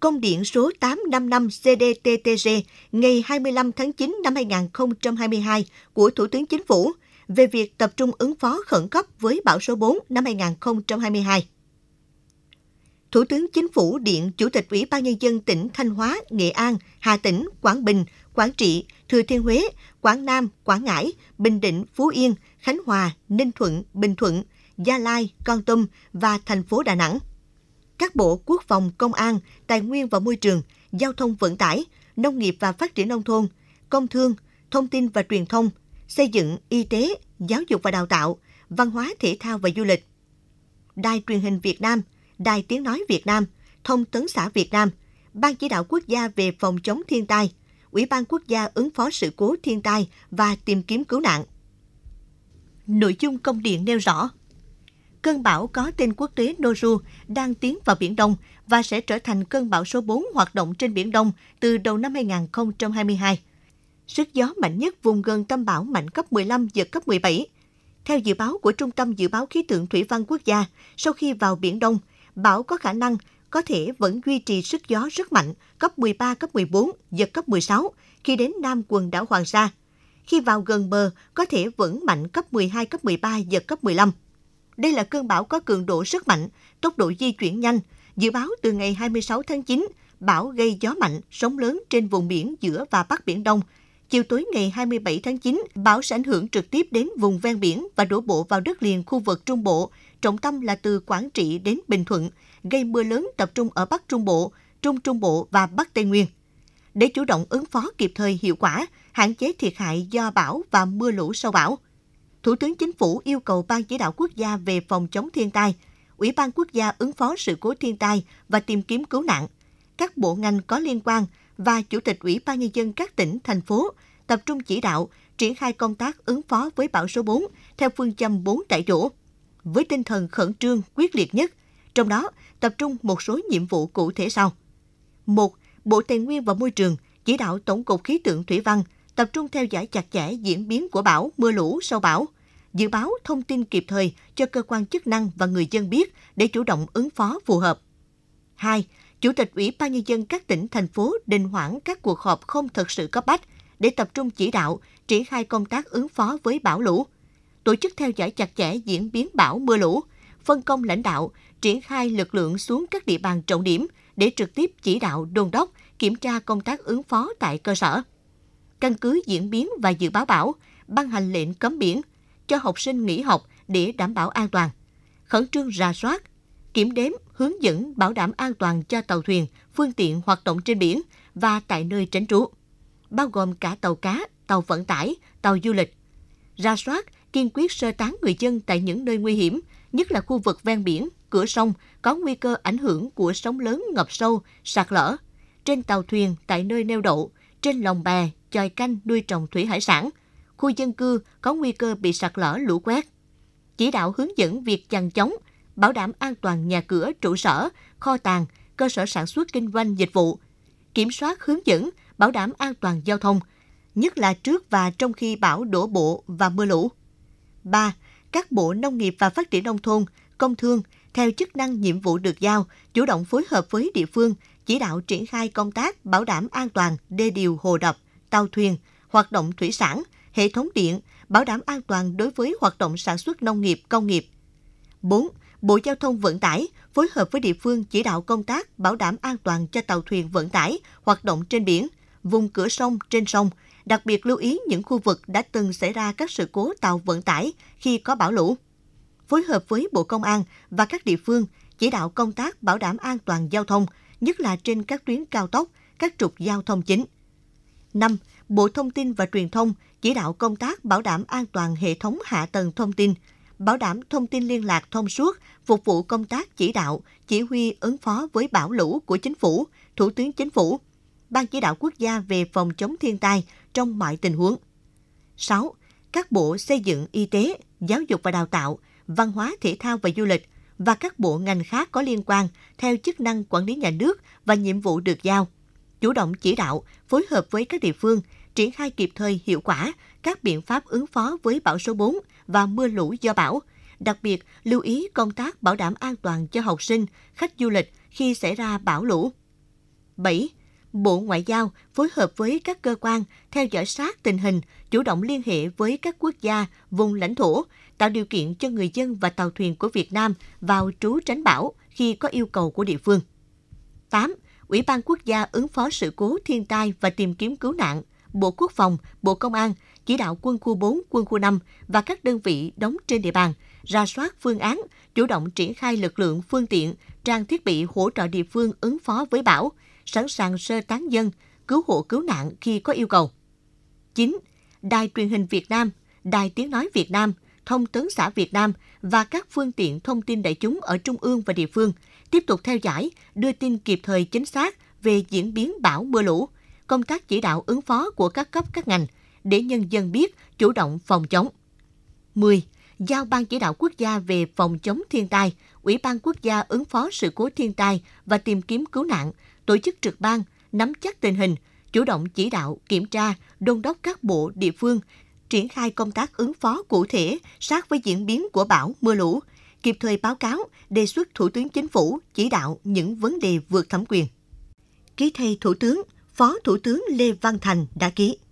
Công điện số 855 CDTTG ngày 25 tháng 9 năm 2022 của Thủ tướng Chính phủ về việc tập trung ứng phó khẩn cấp với bão số 4 năm 2022. Thủ tướng Chính phủ điện Chủ tịch Ủy ban Nhân dân tỉnh Thanh Hóa, Nghệ An, Hà Tĩnh, Quảng Bình, Quảng Trị, Thừa Thiên Huế, Quảng Nam, Quảng Ngãi, Bình Định, Phú Yên, Khánh Hòa, Ninh Thuận, Bình Thuận, Gia Lai, Con Tum và thành phố Đà Nẵng – các bộ quốc phòng, công an, tài nguyên và môi trường, giao thông vận tải, nông nghiệp và phát triển nông thôn, công thương, thông tin và truyền thông, xây dựng, y tế, giáo dục và đào tạo, văn hóa thể thao và du lịch. Đài truyền hình Việt Nam, Đài tiếng nói Việt Nam, Thông tấn xã Việt Nam, Ban chỉ đạo quốc gia về phòng chống thiên tai, Ủy ban quốc gia ứng phó sự cố thiên tai và tìm kiếm cứu nạn. Nội dung công điện nêu rõ, cơn bão có tên quốc tế Noru đang tiến vào Biển Đông và sẽ trở thành cơn bão số 4 hoạt động trên Biển Đông từ đầu năm 2022. Sức gió mạnh nhất vùng gần tâm bão mạnh cấp 15, giật cấp 17. Theo dự báo của Trung tâm Dự báo Khí tượng Thủy văn Quốc gia, sau khi vào Biển Đông, bão có khả năng có thể vẫn duy trì sức gió rất mạnh, cấp 13, cấp 14, giật cấp 16, khi đến nam quần đảo Hoàng Sa. Khi vào gần bờ, có thể vẫn mạnh cấp 12, cấp 13, giật cấp 15. Đây là cơn bão có cường độ rất mạnh, tốc độ di chuyển nhanh. Dự báo từ ngày 26 tháng 9, bão gây gió mạnh, sóng lớn trên vùng biển giữa và Bắc Biển Đông. Chiều tối ngày 27 tháng 9, bão sẽ ảnh hưởng trực tiếp đến vùng ven biển và đổ bộ vào đất liền khu vực Trung Bộ, trọng tâm là từ Quảng Trị đến Bình Thuận, gây mưa lớn tập trung ở Bắc Trung Bộ, Trung Trung Bộ và Bắc Tây Nguyên. Để chủ động ứng phó kịp thời hiệu quả, hạn chế thiệt hại do bão và mưa lũ sau bão – Thủ tướng Chính phủ yêu cầu Ban Chỉ đạo Quốc gia về phòng chống thiên tai, Ủy ban Quốc gia ứng phó sự cố thiên tai và tìm kiếm cứu nạn, các bộ ngành có liên quan và Chủ tịch Ủy ban Nhân dân các tỉnh, thành phố tập trung chỉ đạo triển khai công tác ứng phó với bão số 4 theo phương châm 4 tại chỗ, với tinh thần khẩn trương, quyết liệt nhất, trong đó tập trung một số nhiệm vụ cụ thể sau. 1. Bộ Tài nguyên và Môi trường chỉ đạo Tổng cục Khí tượng Thủy văn – tập trung theo dõi chặt chẽ diễn biến của bão, mưa lũ sau bão, dự báo thông tin kịp thời cho cơ quan chức năng và người dân biết để chủ động ứng phó phù hợp. 2. Chủ tịch Ủy ban Nhân dân các tỉnh, thành phố đình hoãn các cuộc họp không thật sự cấp bách để tập trung chỉ đạo, triển khai công tác ứng phó với bão lũ. Tổ chức theo dõi chặt chẽ diễn biến bão mưa lũ, phân công lãnh đạo, triển khai lực lượng xuống các địa bàn trọng điểm để trực tiếp chỉ đạo đôn đốc, kiểm tra công tác ứng phó tại cơ sở căn cứ diễn biến và dự báo bão, ban hành lệnh cấm biển, cho học sinh nghỉ học để đảm bảo an toàn, khẩn trương ra soát, kiểm đếm, hướng dẫn bảo đảm an toàn cho tàu thuyền, phương tiện hoạt động trên biển và tại nơi tránh trú, bao gồm cả tàu cá, tàu vận tải, tàu du lịch. Ra soát, kiên quyết sơ tán người dân tại những nơi nguy hiểm, nhất là khu vực ven biển, cửa sông có nguy cơ ảnh hưởng của sóng lớn ngập sâu, sạt lở, trên tàu thuyền tại nơi neo đậu, trên lòng bè, chòi canh nuôi trồng thủy hải sản, khu dân cư có nguy cơ bị sạt lở lũ quét. Chỉ đạo hướng dẫn việc chằn chống, bảo đảm an toàn nhà cửa, trụ sở, kho tàng, cơ sở sản xuất kinh doanh dịch vụ, kiểm soát hướng dẫn, bảo đảm an toàn giao thông, nhất là trước và trong khi bão đổ bộ và mưa lũ. 3. Các bộ nông nghiệp và phát triển nông thôn, công thương, theo chức năng nhiệm vụ được giao, chủ động phối hợp với địa phương, chỉ đạo triển khai công tác bảo đảm an toàn đê điều hồ đập, tàu thuyền, hoạt động thủy sản, hệ thống điện, bảo đảm an toàn đối với hoạt động sản xuất nông nghiệp, công nghiệp. 4. Bộ Giao thông Vận tải phối hợp với địa phương chỉ đạo công tác bảo đảm an toàn cho tàu thuyền vận tải hoạt động trên biển, vùng cửa sông, trên sông, đặc biệt lưu ý những khu vực đã từng xảy ra các sự cố tàu vận tải khi có bão lũ. Phối hợp với Bộ Công an và các địa phương chỉ đạo công tác bảo đảm an toàn giao thông, nhất là trên các tuyến cao tốc, các trục giao thông chính – 5. Bộ Thông tin và Truyền thông chỉ đạo công tác bảo đảm an toàn hệ thống hạ tầng thông tin, bảo đảm thông tin liên lạc thông suốt, phục vụ công tác chỉ đạo, chỉ huy ứng phó với bão lũ của chính phủ, Thủ tướng Chính phủ, Ban chỉ đạo quốc gia về phòng chống thiên tai trong mọi tình huống. 6. Các bộ xây dựng y tế, giáo dục và đào tạo, văn hóa thể thao và du lịch và các bộ ngành khác có liên quan theo chức năng quản lý nhà nước và nhiệm vụ được giao – chủ động chỉ đạo, phối hợp với các địa phương, triển khai kịp thời hiệu quả các biện pháp ứng phó với bão số 4 và mưa lũ do bão. Đặc biệt, lưu ý công tác bảo đảm an toàn cho học sinh, khách du lịch khi xảy ra bão lũ. 7. Bộ Ngoại giao phối hợp với các cơ quan theo dõi sát tình hình, chủ động liên hệ với các quốc gia, vùng lãnh thổ, tạo điều kiện cho người dân và tàu thuyền của Việt Nam vào trú tránh bão khi có yêu cầu của địa phương. 8. Ủy ban Quốc gia ứng phó sự cố thiên tai và tìm kiếm cứu nạn, Bộ Quốc phòng, Bộ Công an chỉ đạo quân khu 4, quân khu 5 và các đơn vị đóng trên địa bàn ra soát phương án, chủ động triển khai lực lượng, phương tiện, trang thiết bị hỗ trợ địa phương ứng phó với bão, sẵn sàng sơ tán dân, cứu hộ cứu nạn khi có yêu cầu. 9. Đài truyền hình Việt Nam, Đài tiếng nói Việt Nam, Thông tấn xã Việt Nam và các phương tiện thông tin đại chúng ở trung ương và địa phương – tiếp tục theo dõi, đưa tin kịp thời chính xác về diễn biến bão mưa lũ, công tác chỉ đạo ứng phó của các cấp các ngành để nhân dân biết chủ động phòng chống. 10. Giao Ban Chỉ đạo Quốc gia về phòng chống thiên tai, Ủy ban Quốc gia ứng phó sự cố thiên tai và tìm kiếm cứu nạn, tổ chức trực ban, nắm chắc tình hình, chủ động chỉ đạo, kiểm tra, đôn đốc các bộ, địa phương, triển khai công tác ứng phó cụ thể sát với diễn biến của bão, mưa lũ, kịp thời báo cáo, đề xuất Thủ tướng Chính phủ chỉ đạo những vấn đề vượt thẩm quyền. Ký thay Thủ tướng, Phó Thủ tướng Lê Văn Thành đã ký.